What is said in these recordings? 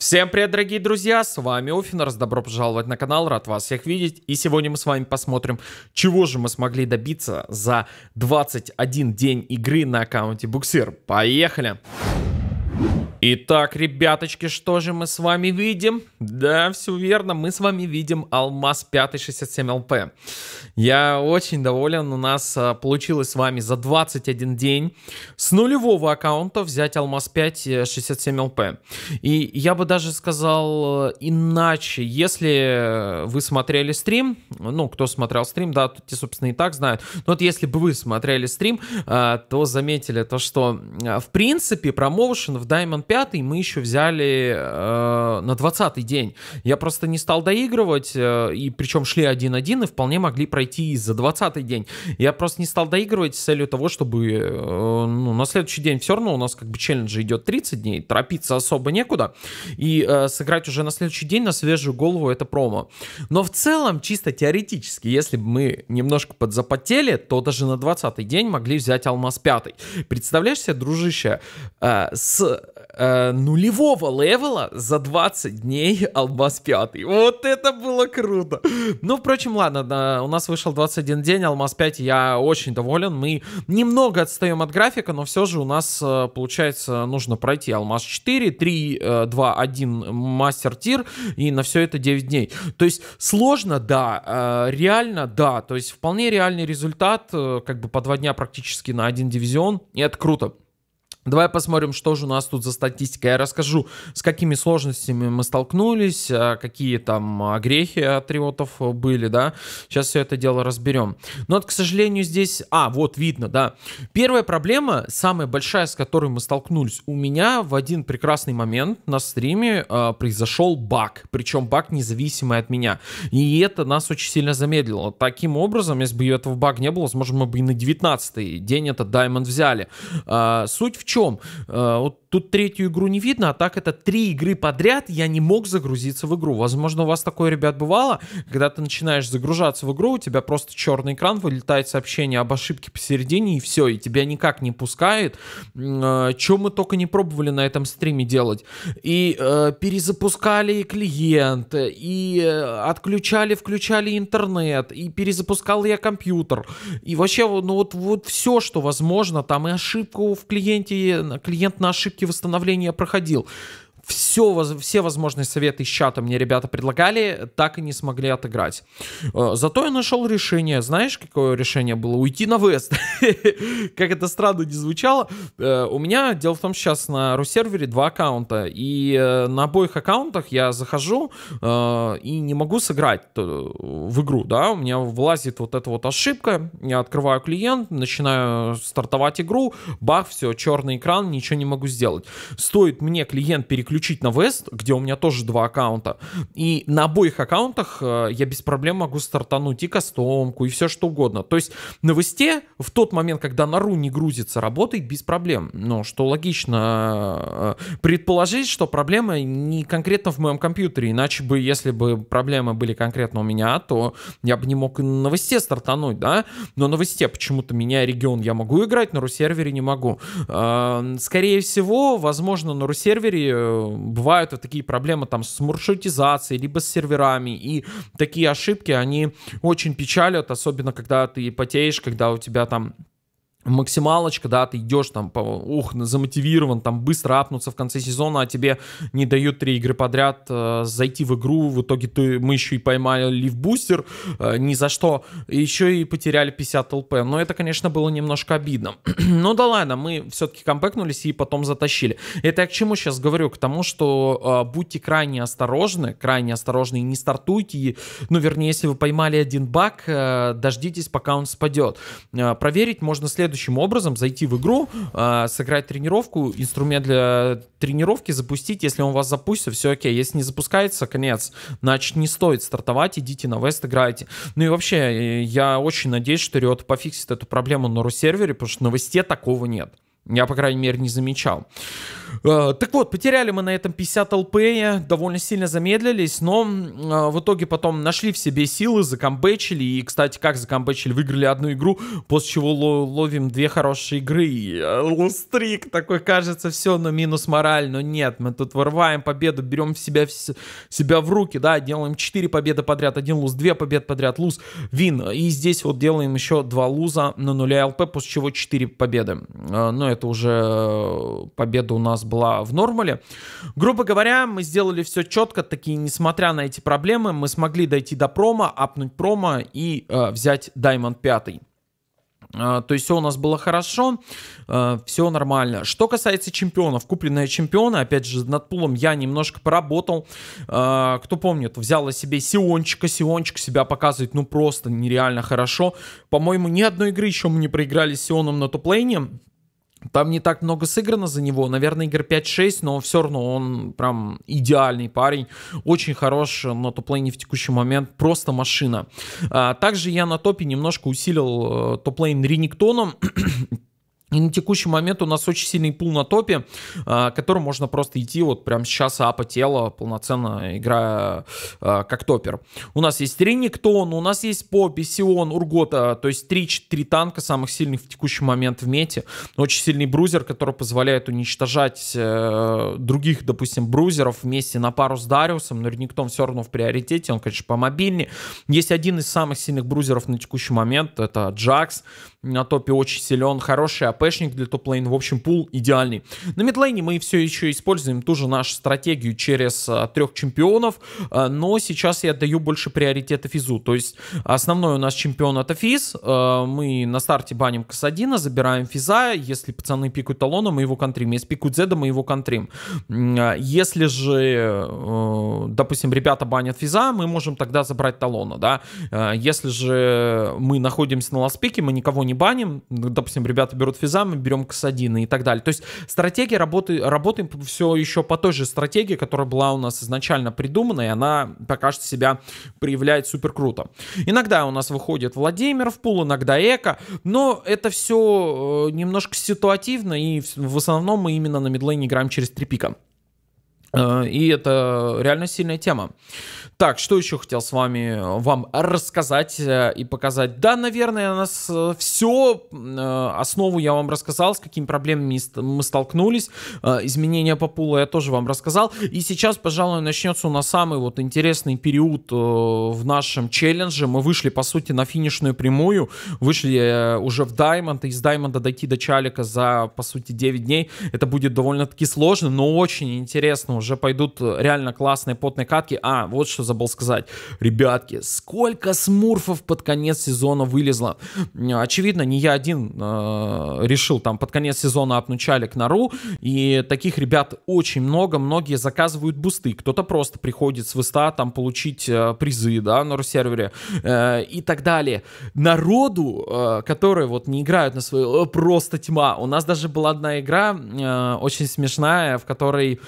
Всем привет, дорогие друзья, с вами Офинерс, добро пожаловать на канал, рад вас всех видеть. И сегодня мы с вами посмотрим, чего же мы смогли добиться за 21 день игры на аккаунте Буксир. Поехали! Поехали! Итак, ребяточки, что же мы с вами видим? Да, все верно, мы с вами видим алмаз 567 LP. Я очень доволен, у нас а, получилось с вами за 21 день с нулевого аккаунта взять алмаз 567 LP. Э, и я бы даже сказал э, иначе, если э, вы смотрели стрим, ну, кто смотрел стрим, да, те, собственно, и так знают, но вот если бы вы смотрели стрим, а, то заметили то, что, в принципе, промоушен в Diamond пятый мы еще взяли э, на двадцатый день. Я просто не стал доигрывать, э, и причем шли один-один и вполне могли пройти и за двадцатый день. Я просто не стал доигрывать с целью того, чтобы э, ну, на следующий день все равно у нас как бы челлендж идет 30 дней, торопиться особо некуда. И э, сыграть уже на следующий день на свежую голову это промо. Но в целом, чисто теоретически, если бы мы немножко подзапотели, то даже на двадцатый день могли взять Алмаз пятый. Представляешь себе, дружище, э, с Э, нулевого левела за 20 дней Алмаз 5. Вот это было круто. Ну, впрочем, ладно, да, у нас вышел 21 день, Алмаз 5, я очень доволен. Мы немного отстаем от графика, но все же у нас, э, получается, нужно пройти Алмаз 4, 3, 2, 1 мастер-тир, и на все это 9 дней. То есть сложно, да, э, реально, да. То есть вполне реальный результат, как бы по 2 дня практически на один дивизион, и это круто. Давай посмотрим, что же у нас тут за статистика. Я расскажу, с какими сложностями мы столкнулись, а, какие там а, грехи от риотов были, да. Сейчас все это дело разберем. Но вот, к сожалению, здесь... А, вот видно, да. Первая проблема, самая большая, с которой мы столкнулись, у меня в один прекрасный момент на стриме э, а, произошел баг. Причем баг независимый от меня. И это нас очень сильно замедлило. Таким образом, если бы этого баг не было, возможно, мы бы и на 19 день этот даймонд взяли. Э, суть в чем? Э, вот Тут третью игру не видно, а так это три игры подряд я не мог загрузиться в игру. Возможно, у вас такое, ребят, бывало, когда ты начинаешь загружаться в игру, у тебя просто черный экран, вылетает сообщение об ошибке посередине, и все, и тебя никак не пускает. Чем а, мы только не пробовали на этом стриме делать. И э, перезапускали клиент, и э, отключали, включали интернет, и перезапускал я компьютер. И вообще, ну вот, вот все, что возможно, там и ошибку в клиенте, клиент на ошибке Восстановление проходил все, все возможные советы из чата мне ребята предлагали, так и не смогли отыграть. Э, зато я нашел решение. Знаешь, какое решение было? Уйти на Вест. Как это странно не звучало. Э, у меня, дело в том, сейчас на Русервере два аккаунта. И э, на обоих аккаунтах я захожу и не могу сыграть в игру. Да? У меня влазит вот эта вот ошибка. Я открываю клиент, начинаю стартовать игру. Бах, все, черный экран, ничего не могу сделать. Стоит мне клиент переключить переключить на Вест, где у меня тоже два аккаунта. И на обоих аккаунтах э, я без проблем могу стартануть и кастомку, и все что угодно. То есть на Весте в тот момент, когда на ру не грузится, работает без проблем. Но что логично э, предположить, что проблема не конкретно в моем компьютере. Иначе бы, если бы проблемы были конкретно у меня, то я бы не мог и на Весте стартануть, да? Но на Весте почему-то меня регион я могу играть, на ру-сервере не могу. Э, скорее всего, возможно, на ру-сервере бывают вот такие проблемы там с маршрутизацией, либо с серверами, и такие ошибки, они очень печалят, особенно когда ты потеешь, когда у тебя там максималочка, да, ты идешь там, по, ух, замотивирован, там быстро апнуться в конце сезона, а тебе не дают три игры подряд э, зайти в игру, в итоге ты, мы еще и поймали лифбустер, э, ни за что, еще и потеряли 50 ЛП, но это, конечно, было немножко обидно. Но ну да ладно, мы все-таки компэкнулись и потом затащили. Это я к чему сейчас говорю? К тому, что э, будьте крайне осторожны, крайне осторожны и не стартуйте, и, ну вернее, если вы поймали один баг, э, дождитесь, пока он спадет. Э, проверить можно следующий следующим образом зайти в игру, э, сыграть тренировку, инструмент для тренировки запустить, если он у вас запустится, все окей, если не запускается, конец, значит не стоит стартовать, идите на вест, играйте. Ну и вообще, я очень надеюсь, что Riot пофиксит эту проблему на Ру-сервере, потому что на весте такого нет. Я, по крайней мере, не замечал. Э, так вот, потеряли мы на этом 50 ЛП, довольно сильно замедлились, но э, в итоге потом нашли в себе силы, закомбэчили, и, кстати, как закомбэчили, выиграли одну игру, после чего ловим две хорошие игры. Э, Лустрик такой, кажется, все, но минус мораль, но нет, мы тут вырываем победу, берем в себя, в, себя в руки, да, делаем 4 победы подряд, один луз, 2 победы подряд, луз, вин, и здесь вот делаем еще 2 луза на 0 ЛП, после чего 4 победы. Но это это уже э, победа у нас была в Нормале. Грубо говоря, мы сделали все четко, такие, несмотря на эти проблемы, мы смогли дойти до промо, апнуть промо и э, взять Diamond 5. Э, то есть все у нас было хорошо, э, все нормально. Что касается чемпионов, купленные чемпионы, опять же, над пулом я немножко поработал. Кто помнит, взяла себе Сиончика, Сиончик себя показывает, ну просто нереально хорошо. По-моему, ни одной игры еще мы не проиграли Сионом на топлейне. Там не так много сыграно за него, наверное, игр 5-6, но все равно он прям идеальный парень, очень хорош э, на топлейне в текущий момент, просто машина. А, также я на топе немножко усилил э, топлейн Риниктоном. И на текущий момент у нас очень сильный пул на топе, а, которым можно просто идти вот прямо сейчас апа тело, полноценно играя а, как топер. У нас есть Рениктон, у нас есть Поппи, Сион, Ургота, то есть 3-4 танка самых сильных в текущий момент в мете. Очень сильный брузер, который позволяет уничтожать э, других, допустим, брузеров вместе на пару с Дариусом, но Рениктон все равно в приоритете, он, конечно, помобильнее. Есть один из самых сильных брузеров на текущий момент, это Джакс, на топе очень силен, хороший АПшник для топ-лейн, в общем, пул идеальный. На мидлейне мы все еще используем ту же нашу стратегию через а, трех чемпионов, а, но сейчас я даю больше приоритета Физу, то есть основной у нас чемпион это Физ, а, мы на старте баним Касадина, забираем Физа, если пацаны пикают талона, мы его контрим, если пикают Зеда, мы его контрим. А, если же, э, допустим, ребята банят Физа, мы можем тогда забрать Талона, да, а, если же мы находимся на ласпике, мы никого не не баним, ну, допустим, ребята берут физа, мы берем касадины и так далее. То есть стратегия работы, работаем все еще по той же стратегии, которая была у нас изначально придумана, и она покажет себя проявляет супер круто. Иногда у нас выходит Владимир в пул, иногда Эко, но это все э, немножко ситуативно, и в основном мы именно на мидлейне играем через три пика. Э, и это реально сильная тема. Так, что еще хотел с вами вам рассказать э, и показать? Да, наверное, у нас э, все. Основу я вам рассказал, с какими проблемами мы столкнулись. Изменения по пулу я тоже вам рассказал. И сейчас, пожалуй, начнется у нас самый вот интересный период в нашем челлендже. Мы вышли, по сути, на финишную прямую. Вышли уже в Даймонд. Из Даймонда дойти до Чалика за, по сути, 9 дней. Это будет довольно-таки сложно, но очень интересно уже пойдут э, реально классные потные катки. А, вот что забыл сказать. Ребятки, сколько смурфов под конец сезона вылезло. Очевидно, не я один э, решил там под конец сезона апнуть чалик на И таких ребят очень много. Многие заказывают бусты. Кто-то просто приходит с выста там получить э, призы, да, на ру-сервере э, и так далее. Народу, э, которые вот не играют на свою, э, просто тьма. У нас даже была одна игра э, очень смешная, в которой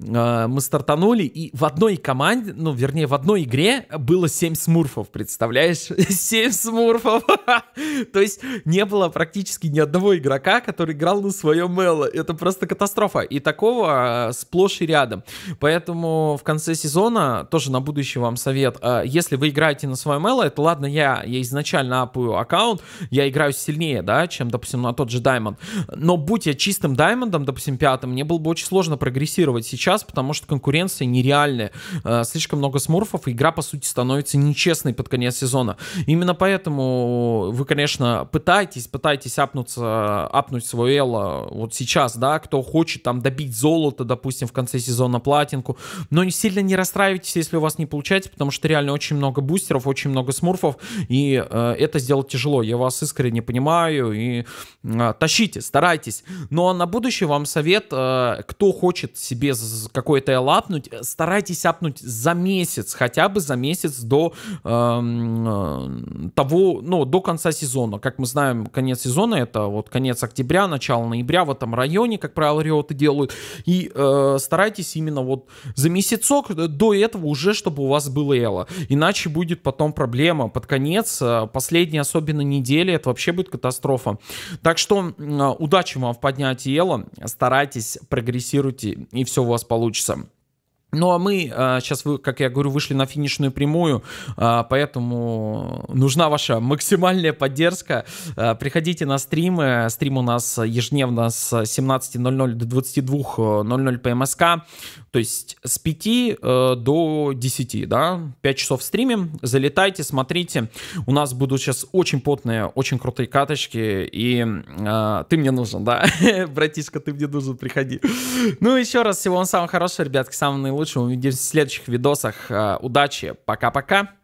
Э, мы стартанули, и в одной команде, ну, вернее, в одной игре было 7 смурфов, представляешь? 7 смурфов! То есть не было практически ни одного игрока, который играл на свое мело. Это просто катастрофа. И такого э, сплошь и рядом. Поэтому в конце сезона, тоже на будущий вам совет, э, если вы играете на свое мело, это ладно, я, я изначально апую аккаунт, я играю сильнее, да, чем, допустим, на тот же Даймонд. Но будь я чистым Даймондом, допустим, пятым, мне было бы очень сложно прогрессировать сейчас, сейчас, потому что конкуренция нереальная. Э, слишком много смурфов, игра, по сути, становится нечестной под конец сезона. Именно поэтому вы, конечно, пытаетесь, пытаетесь апнуться, апнуть свое эло вот сейчас, да, кто хочет там добить золото, допустим, в конце сезона платинку, но не сильно не расстраивайтесь, если у вас не получается, потому что реально очень много бустеров, очень много смурфов, и э, это сделать тяжело. Я вас искренне понимаю, и э, тащите, старайтесь. Но ну, а на будущее вам совет, э, кто хочет себе какой-то лапнуть, э, старайтесь апнуть за месяц, хотя бы за месяц до эм, э, того, ну, до конца сезона. Как мы знаем, конец сезона это вот конец октября, начало ноября в этом районе, как правило, риоты делают. И э, старайтесь именно вот за месяцок до этого уже, чтобы у вас было эло. Иначе будет потом проблема. Под конец, э, последние особенно недели, это вообще будет катастрофа. Так что э, удачи вам в поднятии эло, старайтесь, прогрессируйте, и все у вас вас получится. Ну а мы сейчас, а, вы, как я говорю, вышли на финишную прямую, а, поэтому нужна ваша максимальная поддержка. А, приходите на стримы. Стрим у нас ежедневно с 17.00 до 22.00 по МСК, то есть с 5 э, до 10, да, 5 часов в стриме. Залетайте, смотрите. У нас будут сейчас очень потные, очень крутые каточки, и ты мне нужен, да, братишка, ты мне нужен, приходи. Ну еще раз всего вам самого хорошего, ребятки, самого наилучшего лучшего. Увидимся в следующих видосах. Э, удачи. Пока-пока.